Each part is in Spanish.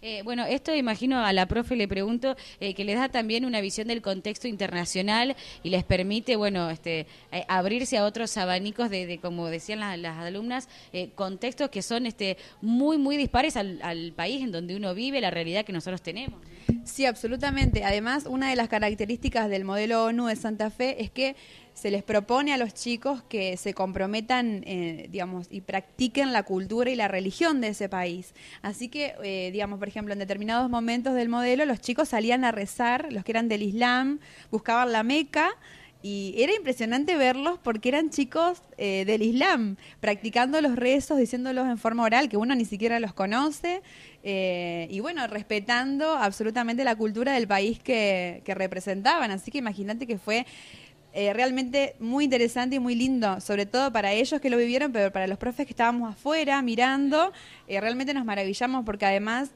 Eh, bueno, esto imagino a la profe le pregunto eh, que le da también una visión del contexto internacional y les permite, bueno, este, eh, abrirse a otros abanicos de, como decían las, alumnas, contextos que son este, muy, muy dispares al país en donde uno vive, la realidad que nosotros tenemos. Sí, absolutamente. Además, una de las características del modelo ONU de Santa Fe es que se les propone a los chicos que se comprometan, eh, digamos, y practiquen la cultura y la religión de ese país. Así que, eh, digamos, por ejemplo, en determinados momentos del modelo, los chicos salían a rezar, los que eran del Islam, buscaban la Meca, y era impresionante verlos porque eran chicos eh, del Islam, practicando los rezos, diciéndolos en forma oral, que uno ni siquiera los conoce, eh, y bueno, respetando absolutamente la cultura del país que, representaban. Así que imagínate que fue eh, realmente muy interesante y muy lindo, sobre todo para ellos que lo vivieron, pero para los profes que estábamos afuera mirando, realmente nos maravillamos porque además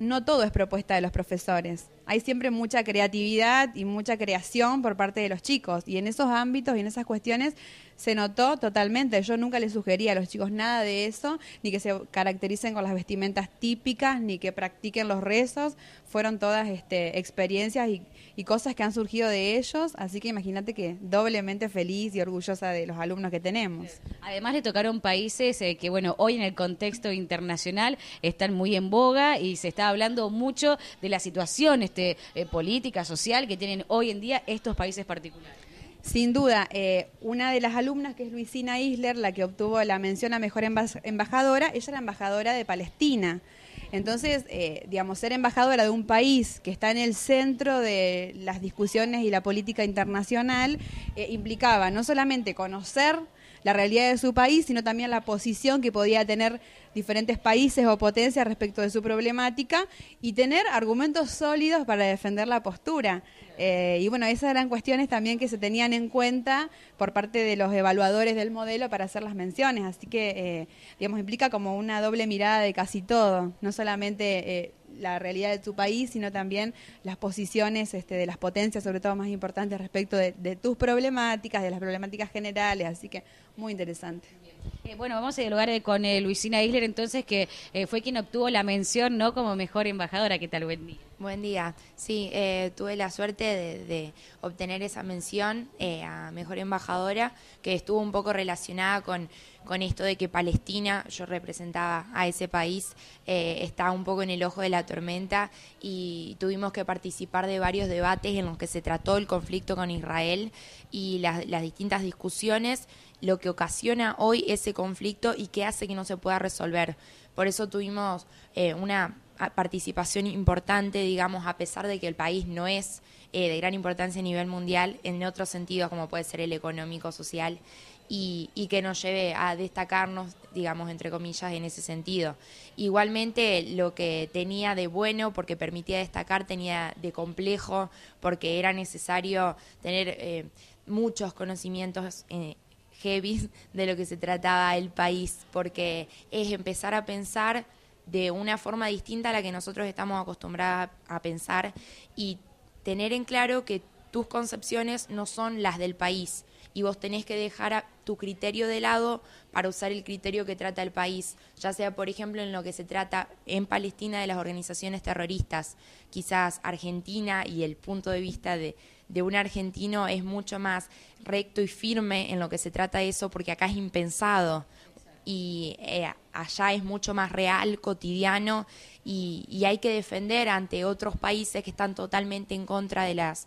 no todo es propuesta de los profesores hay siempre mucha creatividad y mucha creación por parte de los chicos. Y en esos ámbitos y en esas cuestiones se notó totalmente. Yo nunca les sugería a los chicos nada de eso, ni que se caractericen con las vestimentas típicas, ni que practiquen los rezos. Fueron todas este, experiencias y, cosas que han surgido de ellos. Así que imagínate que doblemente feliz y orgullosa de los alumnos que tenemos. Además le tocaron países eh, que, bueno, hoy en el contexto internacional están muy en boga y se está hablando mucho de la situación este, este, eh, política, social que tienen hoy en día estos países particulares. Sin duda, eh, una de las alumnas, que es Luisina Isler, la que obtuvo la mención a Mejor Embajadora, ella era embajadora de Palestina. Entonces, eh, digamos, ser embajadora de un país que está en el centro de las discusiones y la política internacional implicaba no solamente conocer la realidad de su país, sino también la posición que podía tener diferentes países o potencias respecto de su problemática y tener argumentos sólidos para defender la postura. Eh, y bueno, esas eran cuestiones también que se tenían en cuenta por parte de los evaluadores del modelo para hacer las menciones. Así que, eh, digamos, implica como una doble mirada de casi todo, no solamente eh, la realidad de tu país, sino también las posiciones este, de las potencias, sobre todo más importantes respecto de, tus problemáticas, de las problemáticas generales. Así que, muy interesante. Eh, bueno, vamos a dialogar lugar eh, con eh, Luisina Isler, entonces, que fue quien obtuvo la mención no como mejor embajadora. ¿Qué tal? Buen día. Buen día. Sí, tuve la suerte de, obtener esa mención a mejor embajadora, que estuvo un poco relacionada con, esto de que Palestina, yo representaba a ese país, está un poco en el ojo de la tormenta y tuvimos que participar de varios debates en los que se trató el conflicto con Israel y las distintas discusiones lo que ocasiona hoy ese conflicto y que hace que no se pueda resolver. Por eso tuvimos eh, una participación importante, digamos, a pesar de que el país no es eh, de gran importancia a nivel mundial, en otros sentidos como puede ser el económico, social, y, que nos lleve a destacarnos, digamos, entre comillas, en ese sentido. Igualmente, lo que tenía de bueno, porque permitía destacar, tenía de complejo, porque era necesario tener eh, muchos conocimientos heavy de lo que se trataba el país, porque es empezar a pensar de una forma distinta a la que nosotros estamos acostumbrados a pensar y tener en claro que tus concepciones no son las del país y vos tenés que dejar tu criterio de lado para usar el criterio que trata el país, ya sea por ejemplo en lo que se trata en Palestina de las organizaciones terroristas, quizás Argentina y el punto de vista de, de un argentino es mucho más recto y firme en lo que se trata de eso porque acá es impensado, y eh, allá es mucho más real, cotidiano y, hay que defender ante otros países que están totalmente en contra de las,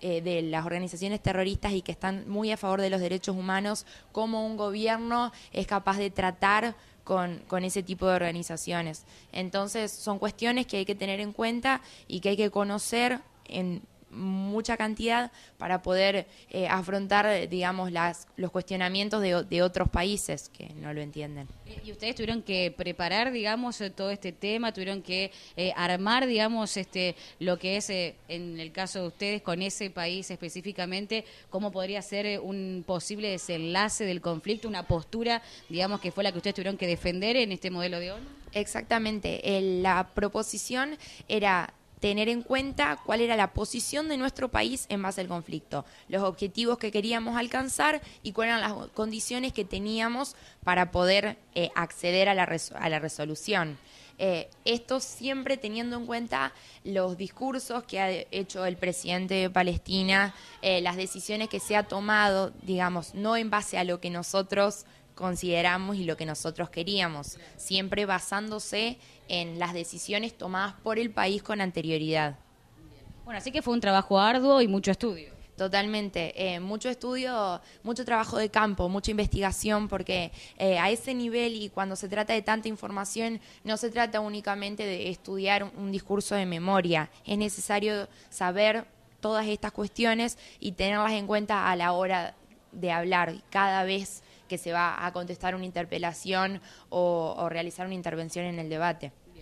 eh, de las organizaciones terroristas y que están muy a favor de los derechos humanos, cómo un gobierno es capaz de tratar con, con, ese tipo de organizaciones. Entonces son cuestiones que hay que tener en cuenta y que hay que conocer en mucha cantidad para poder eh, afrontar, digamos, las, los cuestionamientos de, otros países que no lo entienden. Eh, y ustedes tuvieron que preparar, digamos, eh, todo este tema, tuvieron que armar, digamos, este, lo que es, en el caso de ustedes, con ese país específicamente, cómo podría ser un posible desenlace del conflicto, una postura, digamos, que fue la que ustedes tuvieron que defender en este modelo de ONU. Exactamente, la proposición era tener en cuenta cuál era la posición de nuestro país en base al conflicto, los objetivos que queríamos alcanzar y cuáles eran las condiciones que teníamos para poder eh, acceder a la, a la resolución. Eh, esto siempre teniendo en cuenta los discursos que ha hecho el presidente de Palestina, eh, las decisiones que se ha tomado, digamos, no en base a lo que nosotros consideramos y lo que nosotros queríamos, siempre basándose en las decisiones tomadas por el país con anterioridad. Bueno, así que fue un trabajo arduo y mucho estudio. Totalmente, eh, mucho estudio, mucho trabajo de campo, mucha investigación, porque eh, a ese nivel y cuando se trata de tanta información, no se trata únicamente de estudiar un, discurso de memoria, es necesario saber todas estas cuestiones y tenerlas en cuenta a la hora de hablar cada vez que se va a contestar una interpelación o, o realizar una intervención en el debate.